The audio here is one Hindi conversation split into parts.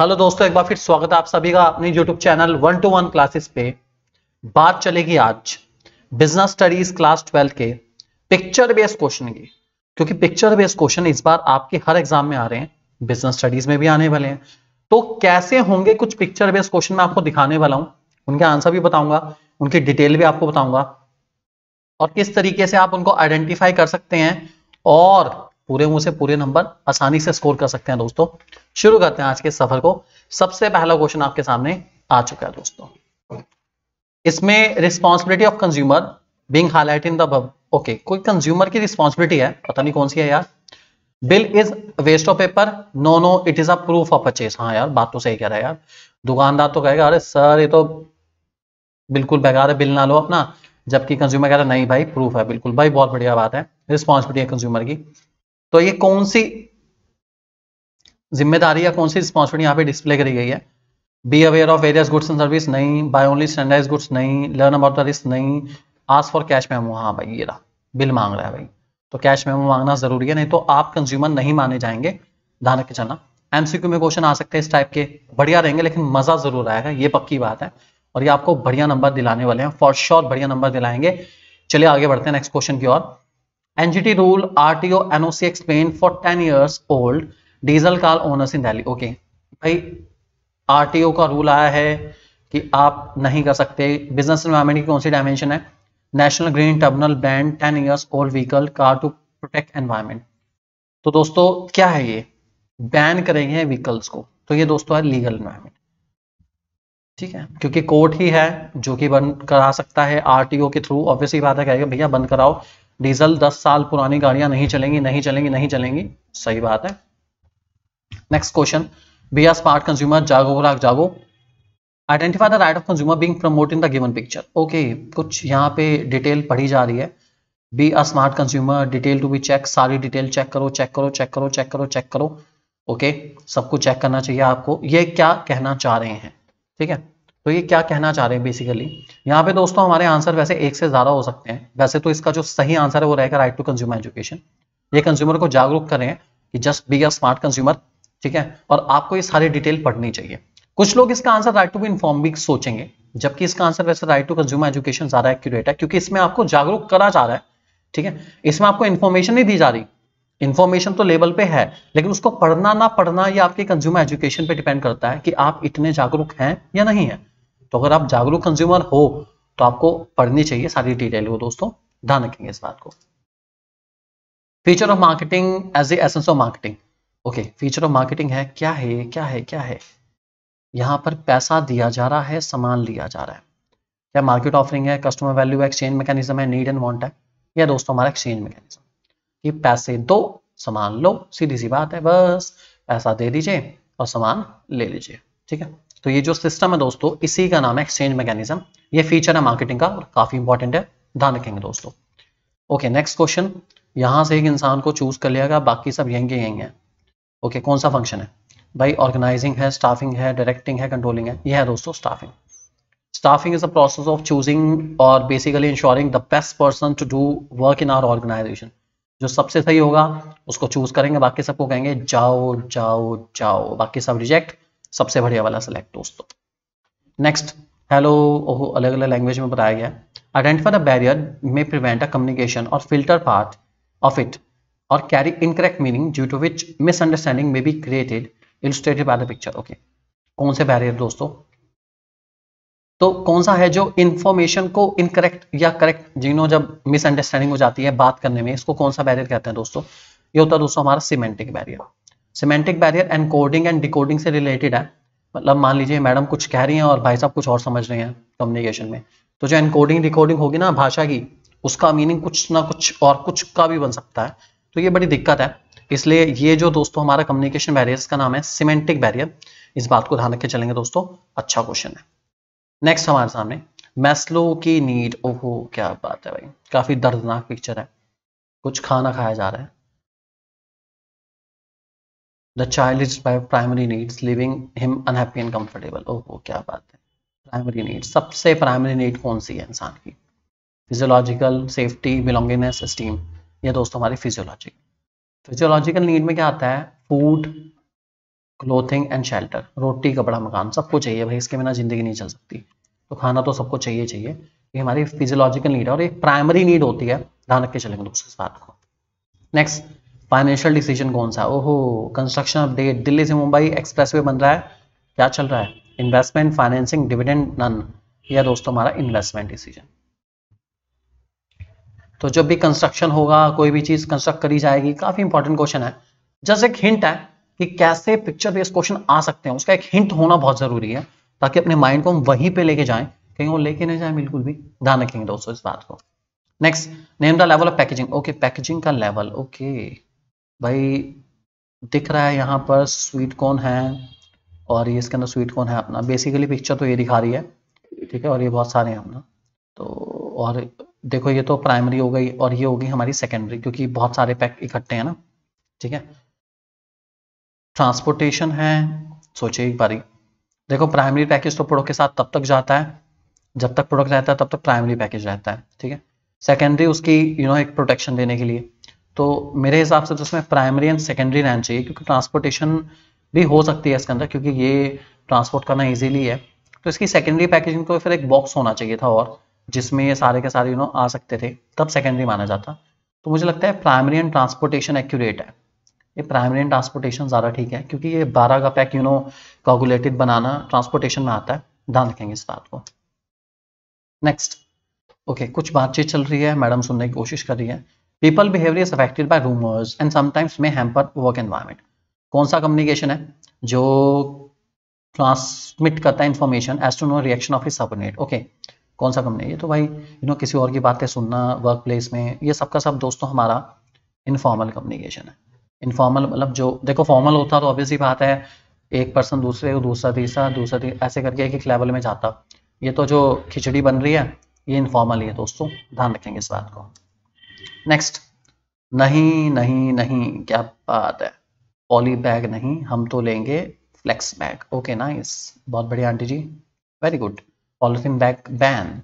हेलो दोस्तों एक बार फिर स्वागत है आप सभी का अपने YouTube channel one two one classes पे बात चलेगी आज बिजनेस स्टडीज क्लास ट्वेल्व के पिक्चर बेस्ड क्वेश्चन की क्योंकि पिक्चर बेस्ड क्वेश्चन इस बार आपके हर एग्जाम में आ रहे हैं बिजनेस स्टडीज में भी आने वाले हैं तो कैसे होंगे कुछ पिक्चर बेस्ड क्वेश्चन में आपको दिखाने वाला हूं उनके आंसर भी बताऊंगा उनकी डिटेल भी आपको बताऊंगा और किस तरीके से आप उनको आइडेंटिफाई कर सकते हैं और पूरे मुंह से पूरे नंबर आसानी से स्कोर कर सकते हैं दोस्तों शुरू करते हैं आज के सफर को सबसे पहला क्वेश्चन आपके सामने आ चुका है दोस्तों इसमें responsibility of consumer being highlight in the okay कोई कंज्यूमर की रिस्पॉन्सिबिलिटी है पता नहीं कौन सी है यार bill is waste of paper no no it is a proof of purchase हाँ यार बात तो सही कह रहा है यार दुकानदार तो कहेगा अरे सर ये तो बिल्कुल बेकार है बिल ना लो अपना जबकि कंज्यूमर कह रहा है नहीं भाई प्रूफ है बिल्कुल भाई बहुत बढ़िया बात है रिस्पॉन्सिबिलिटी है कंज्यूमर की तो ये कौन सी जिम्मेदारी या कौन सी रिस्पॉन्सिबिलिटी यहाँ पे डिस्प्ले करी गई है be aware of various goods and service नहीं बाय ओनली स्टैंडर्ड गुड्स नहीं लर्न अबाउट द रिस्क नहीं आज फॉर कैश मेमो हाँ भाई ये रहा बिल मांग रहा है भाई तो कैश मेमो मांगना जरूरी है नहीं तो आप कंज्यूमर नहीं माने जाएंगे ध्यान रख के चलना एमसीक्यू में क्वेश्चन आ सकते हैं इस टाइप के बढ़िया रहेंगे लेकिन मजा जरूर आएगा ये पक्की बात है और ये आपको बढ़िया नंबर दिलाने वाले हैं फॉर श्योर बढ़िया नंबर दिलाएंगे चलिए आगे बढ़ते हैं नेक्स्ट क्वेश्चन की ओर NGT rule RTO NOC explain for ten years old diesel car owners in Delhi okay भाई आरटीओ का रूल आया है कि आप नहीं कर सकते बिजनेस इन्वायरमेंट की कौन सी डायमेंशन है national green terminal banned ten years old vehicle car to protect environment तो दोस्तों क्या है ये बैन करेंगे व्हीकल्स को तो ये दोस्तों है लीगल इन्वायरमेंट ठीक है क्योंकि कोर्ट ही है जो कि बंद करा सकता है आरटीओ के थ्रू ऑब्वियसली बात है कहेगा भैया बंद कराओ डीजल 10 साल पुरानी गाड़ियां नहीं चलेंगी नहीं चलेंगी नहीं चलेंगी सही बात है next question be are smart consumer जागो राग जागो identify the right of consumer being promote in the given picture okay कुछ यहाँ पे डिटेल पढ़ी जा रही है be are smart consumer detail to be check सारी डिटेल चेक करो चेक करो चेक करो चेक करो चेक करो ओके okay? सबको चेक करना चाहिए आपको ये क्या कहना चाह रहे हैं ठीक है तो ये क्या कहना चाह रहे हैं बेसिकली यहाँ पे दोस्तों हमारे आंसर वैसे एक से ज्यादा हो सकते हैं वैसे तो इसका जो सही आंसर है वो रहेगा राइट टू कंज्यूमर एजुकेशन ये कंज्यूमर को जागरूक करें कि just be a smart consumer ठीक है और आपको ये सारी डिटेल पढ़नी चाहिए कुछ लोग इसका answer right to be inform भी सोचेंगे जबकि इसका आंसर वैसे राइट टू कंज्यूमर एजुकेशन ज्यादा एक्यूरेट है क्योंकि इसमें आपको जागरूक करा जा रहा है ठीक है इसमें आपको इन्फॉर्मेशन नहीं दी जा रही इन्फॉर्मेशन तो लेवल पे है लेकिन उसको पढ़ना ना पढ़ना ये आपके कंज्यूमर एजुकेशन पे डिपेंड करता है कि आप इतने जागरूक हैं या नहीं है तो अगर आप जागरूक कंज्यूमर हो तो आपको पढ़नी चाहिए सारी डिटेल वो दोस्तों ध्यान रखेंगे इस बात को feature of marketing as a essence of marketing okay feature of marketing है क्या है क्या है क्या है यहाँ पर पैसा दिया जा रहा है सामान लिया जा रहा है क्या मार्केट ऑफरिंग है कस्टमर वैल्यू है एक्सचेंज मैकेनिज्म है नीड एंड वांट है या दोस्तों हमारा एक्सचेंज मैकेनिज्म ये पैसे दो सामान लो सीधी सी बात है बस पैसा दे दीजिए और सामान ले लीजिए ठीक है तो ये जो सिस्टम है दोस्तों इसी का नाम है एक्सचेंज मैकेनिज्म ये फीचर है मार्केटिंग का और काफी इंपॉर्टेंट है ध्यान रखेंगे दोस्तों ओके नेक्स्ट क्वेश्चन यहां से एक इंसान को चूज कर लिया गया बाकी सब यहीं के यहीं है ओके कौन सा फंक्शन है भाई ऑर्गेनाइजिंग है स्टाफिंग है डायरेक्टिंग है कंट्रोलिंग है यह है दोस्तों staffing staffing is a process of choosing और basically ensuring the best person to do work in our organisation जो सबसे सही होगा उसको चूज करेंगे बाकी सबको कहेंगे जाओ जाओ जाओ बाकी सब रिजेक्ट सबसे बढ़िया वाला सिलेक्ट दोस्तों नेक्स्ट हेलो ओहो अलग अलग लैंग्वेज में बताया गया identify the barrier may prevent a communication और फिल्टर पार्ट ऑफ इट और carry incorrect meaning due to which misunderstanding may be created illustrated by the picture okay कौन से बैरियर दोस्तों तो कौन सा है जो इंफॉर्मेशन को इनकरेक्ट या करेक्ट जिनो जब मिसअंडरस्टैंडिंग हो जाती है बात करने में इसको कौन सा बैरियर कहते हैं दोस्तों ये होता है दोस्तों हमारा semantic barrier semantic barrier encoding and decoding से रिलेटेड है मतलब मान लीजिए मैडम कुछ कह रही हैं और भाई साहब कुछ और समझ रहे हैं कम्युनिकेशन में तो जो एनकोडिंग डिकोडिंग होगी ना भाषा की उसका मीनिंग कुछ ना कुछ और कुछ का भी बन सकता है तो ये बड़ी दिक्कत है इसलिए ये जो दोस्तों हमारा कम्युनिकेशन बैरियर्स का नाम है सिमेंटिक बैरियर इस बात को ध्यान रखे चलेंगे दोस्तों अच्छा क्वेश्चन है नेक्स्ट हमारे सामने मैस्लो की नीड ओहो क्या बात है भाई काफी दर्दनाक पिक्चर है कुछ खाना खाया जा रहा है the child is primary needs living him unhappy and comfortable ओह क्या बात है प्राइमरी नीड सबसे प्राइमरी नीड कौन सी है इंसान की फिजियोलॉजिकल सेफ्टी बिलोंगिंगनेस स्टीम ये दोस्तों हमारी फिजियोलॉजिकल फिजियोलॉजिकल नीड में क्या आता है फूड क्लोथिंग एंड शेल्टर रोटी कपड़ा मकान सबको चाहिए भाई इसके बिना जिंदगी नहीं चल सकती तो खाना तो सबको चाहिए चाहिए ये हमारी फिजियोलॉजिकल नीड है और एक प्राइमरी नीड होती है ध्यान रख के चलेंगे दोस्तों इस बात को नेक्स्ट फाइनेंशियल डिसीजन कौन सा ओहो कंस्ट्रक्शन अपडेट दिल्ली से मुंबई एक्सप्रेसवे बन रहा है क्या चल रहा है इन्वेस्टमेंट फाइनेंसिंग डिविडेंड नन यह दोस्तों हमारा इन्वेस्टमेंट डिसीजन तो जब भी कंस्ट्रक्शन होगा कोई भी चीज कंस्ट्रक्ट करी जाएगी काफी इंपॉर्टेंट क्वेश्चन है जस्ट एक हिंट है कि कैसे पिक्चर बेस्ड क्वेश्चन आ सकते हैं उसका एक हिंट होना बहुत जरूरी है ताकि अपने माइंड को हम वहीं पे लेके जाएं कहीं वो लेके नहीं जाए बिल्कुल भी ध्यान रखेंगे दोस्तों इस बात को next name the level of packaging okay packaging का लेवल ओके okay. भाई दिख रहा है यहाँ पर स्वीट कॉर्न है और ये इसके अंदर स्वीट कॉर्न है अपना बेसिकली पिक्चर तो ये दिखा रही है ठीक है और ये बहुत सारे हैं अपना तो और देखो ये तो प्राइमरी हो गई और ये होगी हमारी सेकेंडरी क्योंकि बहुत सारे पैक इकट्ठे हैं ना ठीक है ट्रांसपोर्टेशन है सोचिए एक बारी देखो प्राइमरी पैकेज तो प्रोडक्ट के साथ तब तक जाता है जब तक प्रोडक्ट रहता है तब तक प्राइमरी पैकेज रहता है ठीक है सेकेंडरी उसकी यू you नो know, एक प्रोटेक्शन देने के लिए तो मेरे हिसाब से तो उसमें प्राइमरी एंड सेकेंडरी रहना चाहिए क्योंकि ट्रांसपोर्टेशन भी हो सकती है इसके अंदर क्योंकि ये ट्रांसपोर्ट करना ईजिली है तो इसकी सेकेंडरी पैकेजिंग को फिर एक बॉक्स होना चाहिए था और जिसमें ये सारे के सारे यू नो आ सकते थे तब सेकेंडरी माना जाता तो मुझे लगता है प्राइमरी एंड ट्रांसपोर्टेशन एक्यूरेट है ये प्राइमरी एंड ट्रांसपोर्टेशन ज़्यादा ठीक है क्योंकि ये बारह का पैक यू नो कागुलेटेड बनाना ट्रांसपोर्टेशन में आता है ध्यान रखेंगे इस बात को नेक्स्ट ओके okay, कुछ बातचीत चल रही है मैडम सुनने की कोशिश कर रही है people behaviour is affected by rumours and sometimes may hamper work environment कौन सा कम्युनिकेशन है जो ट्रांसमिट करता है information as to know reaction of a subnet okay कौन सा कंपनी ये तो भाई यू नो किसी और की बातें सुनना वर्क प्लेस में ये सबका सब दोस्तों हमारा इनफॉर्मल कम्युनिकेशन है इनफॉर्मल मतलब जो देखो फॉर्मल होता तो ऑब्वियसली बात है एक पर्सन दूसरे को दूसरा तीसरा दूसरा तीसरा ऐसे करके एक एक लेवल में जाता ये तो जो खिचड़ी बन रही है ये इनफॉर्मल ही है दोस्तों ध्यान रखेंगे इस बात को नेक्स्ट नहीं नहीं नहीं क्या बात है पॉली बैग नहीं हम तो लेंगे फ्लेक्स बैग ओके नाइस बहुत बढ़िया aunty ji very good polythene bag ban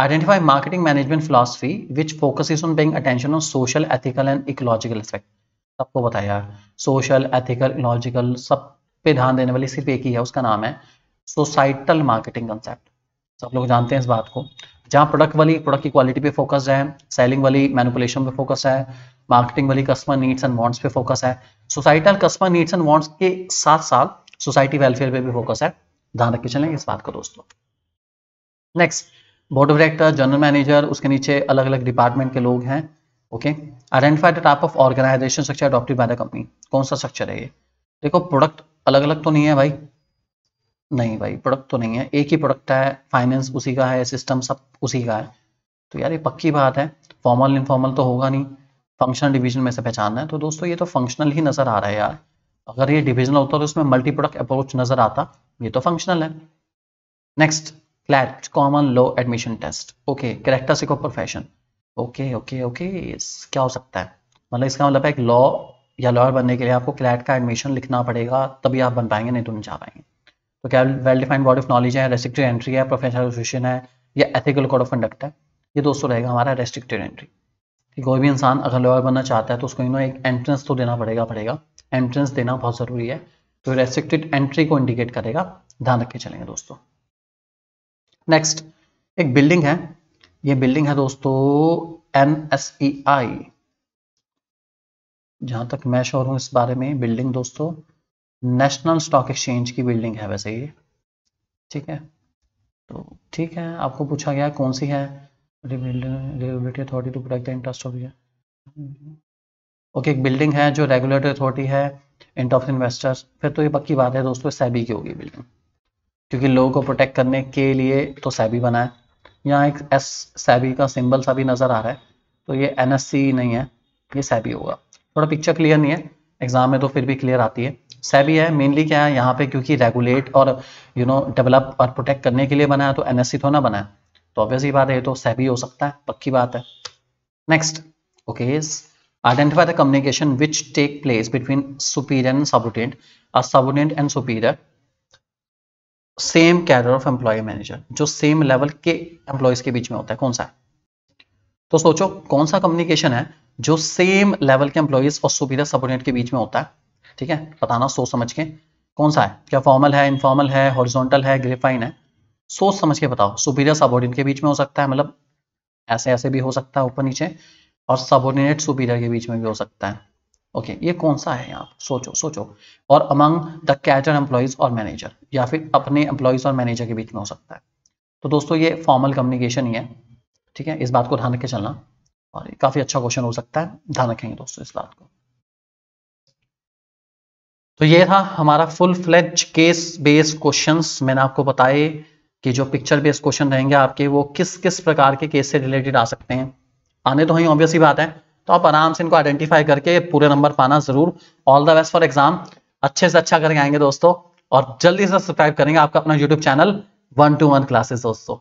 identify marketing management philosophy which focuses on paying attention on social ethical and ecological effect सबको बताया सोशल एथिकल इकोलॉजिकल सब पे ध्यान देने वाली सिर्फ एक ही है उसका नाम है सोसाइटल मार्केटिंग कंसेप्ट सब लोग जानते हैं इस बात को जहां प्रोडक्ट वाली प्रोडक्ट की क्वालिटी पे फोकस है सेलिंग वाली मैनुपुलेशन पे फोकस है मार्केटिंग वाली कस्टमर नीड्स एंड वॉन्ट्स पे फोकस है societal customer needs and wants के साथ साथ सोसाइटी वेलफेयर पे भी फोकस है ध्यान रख के चलें इस बात को दोस्तों next board of director general manager उसके नीचे अलग अलग डिपार्टमेंट के लोग हैं okay identified type of organisation structure adopted by the company कौन सा स्ट्रक्चर है ये देखो प्रोडक्ट अलग अलग तो नहीं है भाई नहीं भाई प्रोडक्ट तो नहीं है एक ही प्रोडक्ट है फाइनेंस उसी का है सिस्टम सब उसी का है तो यार ये पक्की बात है फॉर्मल इनफॉर्मल तो होगा नहीं फंक्शनल डिवीजन में से पहचानना है तो दोस्तों ये तो फंक्शनल ही नज़र आ रहा है यार अगर ये डिविजनल होता तो इसमें मल्टी प्रोडक्ट अप्रोच नज़र आता ये तो फंक्शनल है next CLAT common law admission test okay character सिको प्रोफेशन ओके ओके ओके क्या हो सकता है मतलब इसका मतलब है एक लॉ या लॉयर बनने के लिए आपको क्लैट का एडमिशन लिखना पड़ेगा तभी आप बन पाएंगे नहीं तो नहीं जा पाएंगे तो क्या well defined body of knowledge है रेस्ट्रिक्टेड एंट्री है प्रोफेशनल एसोसिएशन है या एथिकल कोड ऑफ कंडक्ट है ये दोस्तों रहेगा हमारा रेस्ट्रिक्टेड एंट्री कि कोई भी इंसान अगर लॉयर बनना चाहता है तो उसको इन्होंने एक एंट्रेंस तो देना पड़ेगा पड़ेगा एंट्रेंस देना बहुत ज़रूरी है तो रेस्ट्रिक्टेड एंट्री को इंडिकेट करेगा ध्यान रख के चलेंगे दोस्तों नेक्स्ट एक बिल्डिंग है ये बिल्डिंग है दोस्तों एन एस ई आई जहां तक मैं शोर हूं इस बारे में बिल्डिंग दोस्तों नेशनल स्टॉक एक्सचेंज की बिल्डिंग है वैसे ये ठीक है तो ठीक है आपको पूछा गया कौन सी है regulatory authority to protect the interest of okay एक बिल्डिंग है जो रेगुलेटरी अथॉरिटी है इंट ऑफ इन्वेस्टर्स फिर तो ये पक्की बात है दोस्तों सैबी की होगी बिल्डिंग क्योंकि लोगों को प्रोटेक्ट करने के लिए तो सैबी बना है यहाँ एक एस सैबी का सिंबल सा भी नज़र आ रहा है तो ये एन नहीं है ये सैबी होगा थोड़ा पिक्चर क्लियर नहीं है एग्जाम में तो फिर भी क्लियर आती है सेबी है मेनली क्या है यहाँ पे क्योंकि रेगुलेट और यू नो डेवलप और प्रोटेक्ट करने के लिए बना है तो एनएससी तो ना बना है तो ऑब्वियसली बात है तो सेबी हो सकता है पक्की बात है next okay identify the communication which take place between superior and subordinate और subordinate and superior same cadre of employ manager जो सेम लेवल के एम्प्लॉयज के बीच में होता है कौन सा है तो सोचो कौन सा कम्युनिकेशन है जो सेम लेवल के एम्प्लॉयज और सुपीरियर सबोर्डिनेट के बीच में होता है ठीक है बताना सोच समझ के कौन सा है क्या फॉर्मल है इनफॉर्मल है हॉरिजॉन्टल है ग्रेफाइन है सोच समझ के बताओ सुपीरियर सबोर्डिनेट के बीच में हो सकता है मतलब ऐसे ऐसे भी हो सकता है ऊपर नीचे और सबोर्डिनेट सुपीरियर के बीच में भी हो सकता है ओके okay, ये कौन सा है यहाँ सोचो सोचो और अमंग द कैटर एम्प्लॉयज और मैनेजर या फिर अपने एम्प्लॉयज और मैनेजर के बीच में हो सकता है तो दोस्तों ये फॉर्मल कम्युनिकेशन ही है ठीक है इस बात को ध्यान रखे चलना और काफ़ी अच्छा क्वेश्चन हो सकता है ध्यान रखेंगे दोस्तों इस बात को तो ये था हमारा full fledged case based questions मैंने आपको बताए कि जो पिक्चर बेस्ड क्वेश्चन रहेंगे आपके वो किस किस प्रकार के केस से रिलेटेड आ सकते हैं आने तो ही ऑब्वियस ही बात है तो आप आराम से इनको आइडेंटिफाई करके पूरे नंबर पाना जरूर all the best for exam अच्छे से अच्छा करके आएंगे दोस्तों और जल्दी से सब्सक्राइब करेंगे आपका अपना YouTube channel one two one classes दोस्तों